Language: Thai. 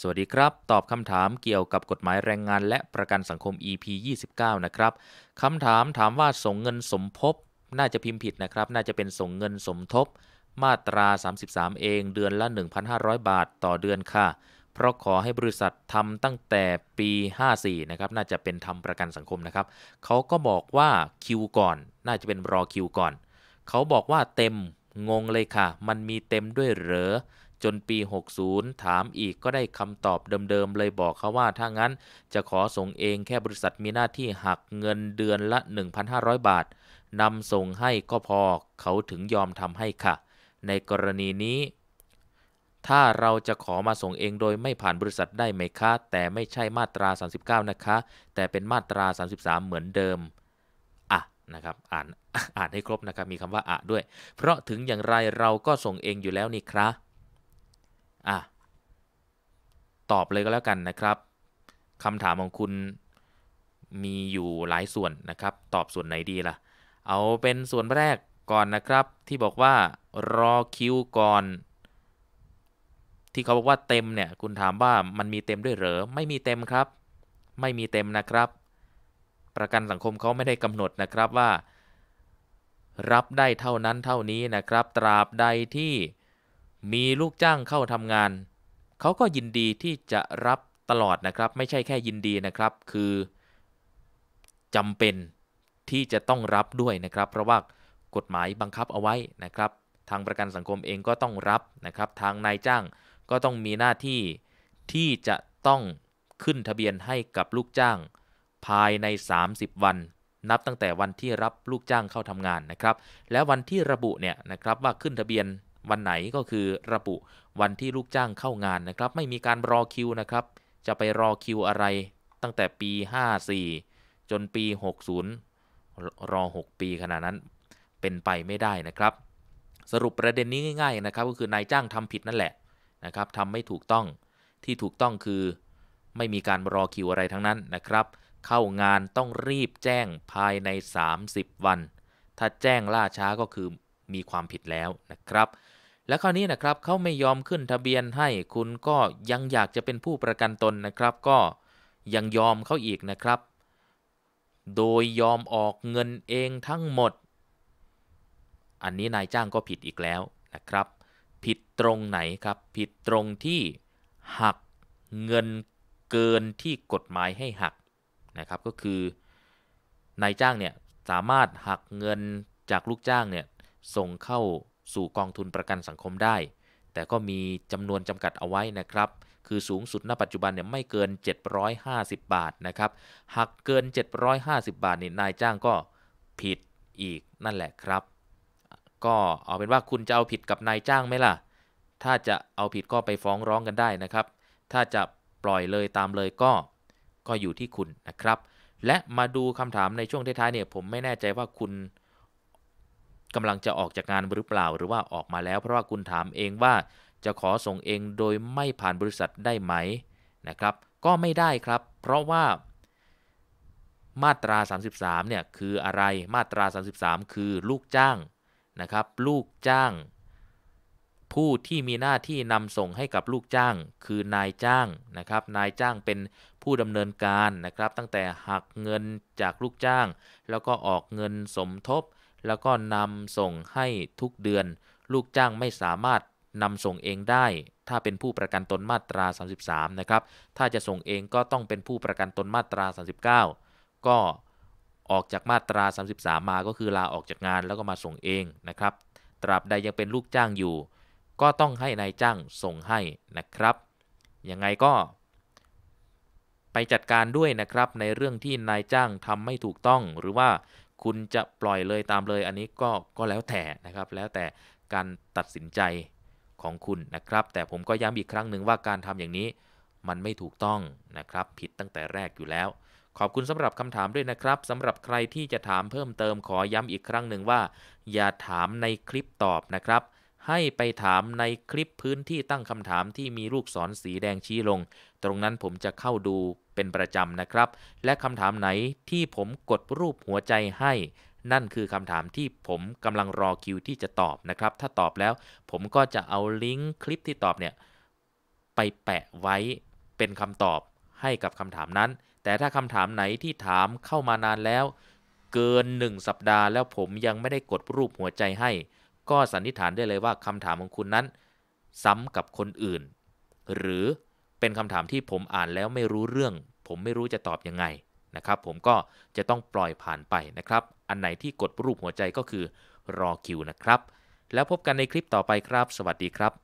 สวัสดีครับ ตอบคำถามเกี่ยวกับกฎหมายแรงงานและประกันสังคม EP 29 นะครับคำถามถามว่าส่งเงินสมทบน่าจะพิมพ์ผิดนะครับน่าจะเป็นส่งเงินสมทบ มาตรา 33 เองเดือนละ1,500 บาทต่อเดือนค่ะ เพราะขอให้บริษัททำตั้งแต่ปี 54 นะครับน่าจะเป็นทำประกันสังคมนะครับเขาก็บอกว่าคิวก่อน น่าจะเป็นรอคิวก่อน เขาบอกว่าเต็มงงเลยค่ะ มันมีเต็มด้วยเหรอจนปี 60 ถามอีกก็ได้คำตอบเดิมๆ เลยบอกเขาว่าถ้างั้นจะขอส่งเองแค่บริษัทมีหน้าที่หักเงินเดือนละ 1,500 บาทนำส่งให้ก็พอเขาถึงยอมทำให้ค่ะ ในกรณีนี้ ถ้าเราจะขอมาส่งเองโดยไม่ผ่านบริษัทได้ไหมคะ แต่ไม่ใช่มาตรา 39 นะคะ แต่เป็นมาตรา 33 เหมือนเดิม อ่ะนะครับอ่านอ่านให้ครบนะครับมีคำว่าอะด้วย เพราะถึงอย่างไรเราก็ส่งเองอยู่แล้วนี่ครับอ่ะตอบเลยก็แล้วกันนะครับคำถามของคุณมีอยู่หลายส่วนนะครับ ตอบส่วน ไหนดี ล่ะ เอาเป็นส่วนแรกก่อนนะครับ ที่บอกว่ารอคิว ก่อน ที่เขาบอกว่าเต็มเนี่ยคุณถามว่ามันมีเต็มด้วย เหรอ ไม่มีเต็มครับ ไม่มีเต็มนะครับ ประกันสังคมเขาไม่ได้กำหนดนะครับว่า รับได้เท่านั้นเท่านี้นะครับ ตราบใดที่มีลูกจ้างเข้าทำงาน เขาก็ยินดีที่จะรับตลอดนะครับ ไม่ใช่แค่ยินดีนะครับคือจำเป็นที่จะต้องรับด้วยนะครับเพราะว่ากฎหมายบังคับเอาไว้นะครับ ทางประกันสังคมเองก็ต้อง รับ นะ ครับ ทางนายจ้างก็ต้องมีหน้าที่ที่จะต้องขึ้นทะเบียนให้กับลูกจ้าง ภายใน 30 วัน นับตั้งแต่วันที่รับลูกจ้างเข้าทำงานนะครับและวันที่ระบุเนี่ยนะครับว่าขึ้นทะเบียนวันไหนก็คือระบุวันที่ลูกจ้างเข้างานนะครับ ไม่มีการรอคิวนะครับจะไปรอคิวอะไร ตั้งแต่ปี 54 จนปี 60 รอ 6 ปีขนาดนั้นเป็นไปไม่ได้นะครับ สรุปประเด็นนี้ง่ายๆนะครับ ก็คือนายจ้างทำผิดนั่นแหละนะครับทำไม่ถูกต้องที่ถูกต้องคือไม่มีการรอคิวอะไรทั้งนั้นนะครับ เข้างานต้องรีบแจ้งภายใน 30 วัน ถ้าแจ้งล่าช้าก็คือมีความผิดแล้วนะครับ และคราวนี้นะครับเขาไม่ยอมขึ้นทะเบียนให้คุณก็ยังอยากจะเป็นผู้ประกันตนนะครับก็ยังยอมเขาอีกนะครับ โดยยอมออกเงินเองทั้งหมด อันนี้นายจ้างก็ผิดอีกแล้วนะครับผิดตรงไหนครับผิดตรงที่หักเงินเกินที่กฎหมายให้หักนะครับก็คือ นายจ้างเนี่ยสามารถหักเงินจากลูกจ้างเนี่ยส่งเข้าสู่กองทุนประกันสังคมได้ แต่ก็มีจำนวนจำกัดเอาไว้นะครับ คือสูงสุดณปัจจุบันเนี่ยไม่เกิน 750 บาท นะครับ หากเกิน 750 บาทนี่นายจ้างก็ผิดอีกนั่นแหละครับ ก็เอาเป็นว่าคุณจะเอาผิดกับนายจ้างไหมล่ะ ถ้าจะเอาผิดก็ไปฟ้องร้องกันได้นะครับ ถ้าจะปล่อยเลยตามเลยก็ก็อยู่ที่คุณนะครับ และมาดูคำถามในช่วงท้ายๆเนี่ย ผมไม่แน่ใจว่าคุณกำลังจะออกจากงานหรือเปล่าหรือว่าออกมาแล้วเพราะว่าคุณถามเองว่าจะขอส่งเองโดยไม่ผ่านบริษัทได้ไหม นะครับ ก็ไม่ได้ครับ เพราะว่า มาตรา 33 เนี่ย คืออะไรมาตรา 33 คือลูกจ้าง นะครับ ลูกจ้าง ผู้ที่มีหน้าที่นำส่งให้กับลูกจ้าง คือนายจ้าง นะครับนายจ้างเป็นผู้ดำเนินการ นะครับ ตั้งแต่หักเงินจากลูกจ้าง แล้วก็ออกเงินสมทบแล้วก็นำส่งให้ทุกเดือน ลูกจ้างไม่สามารถนำส่งเองได้ ถ้าเป็นผู้ประกันตนมาตรา33 นะครับ ถ้าจะส่งเองก็ต้องเป็นผู้ประกันตนมาตรา 39 ก็ออกจากมาตรา 33 มาก็คือลาออกจากงานแล้วก็มาส่งเองนะครับ ตราบใด ยังเป็นลูกจ้างอยู่ ก็ต้องให้นายจ้างส่งให้นะครับยังไงก็ ไปจัดการด้วยนะครับในเรื่องที่นายจ้างทำไม่ถูกต้องหรือว่าคุณจะปล่อยเลยตามเลยอันนี้ก็ก็แล้วแต่นะครับ แล้วแต่การตัดสินใจของคุณนะครับ แต่ผมก็ย้ำอีกครั้งหนึ่งว่าการทำอย่างนี้มันไม่ถูกต้องนะครับ ผิดตั้งแต่แรกอยู่แล้ว ขอบคุณสำหรับคำถามด้วยนะครับสำหรับใครที่จะถามเพิ่มเติมขอย้ำอีกครั้งหนึ่งว่าอย่าถามในคลิปตอบนะครับให้ไปถามในคลิปพื้นที่ตั้งคำถามที่มีลูกศรสีแดงชี้ลง ตรงนั้นผมจะเข้าดูเป็นประจำนะครับ และคำถามไหนที่ผมกดรูปหัวใจให้ นั่นคือคำถามที่ผมกำลังรอคิวที่จะตอบนะครับถ้าตอบแล้วผมก็จะเอาลิงก์คลิปที่ตอบเนี่ยไปแปะไว้เป็นคำตอบให้กับคำถามนั้น แต่ถ้าคำถามไหนที่ถามเข้ามานานแล้ว เกิน 1 สัปดาห์แล้วผมยังไม่ได้กดรูปหัวใจให้ก็สันนิษฐานได้เลยว่าคำถามของคุณนั้น ซ้ำกับคนอื่น หรือเป็นคำถามที่ผมอ่านแล้วไม่รู้เรื่อง ผมไม่รู้จะตอบยังไงนะครับ ผมก็จะต้องปล่อยผ่านไปนะครับ อันไหนที่กดรูปหัวใจก็คือรอคิวนะครับ แล้วพบกันในคลิปต่อไปครับ สวัสดีครับ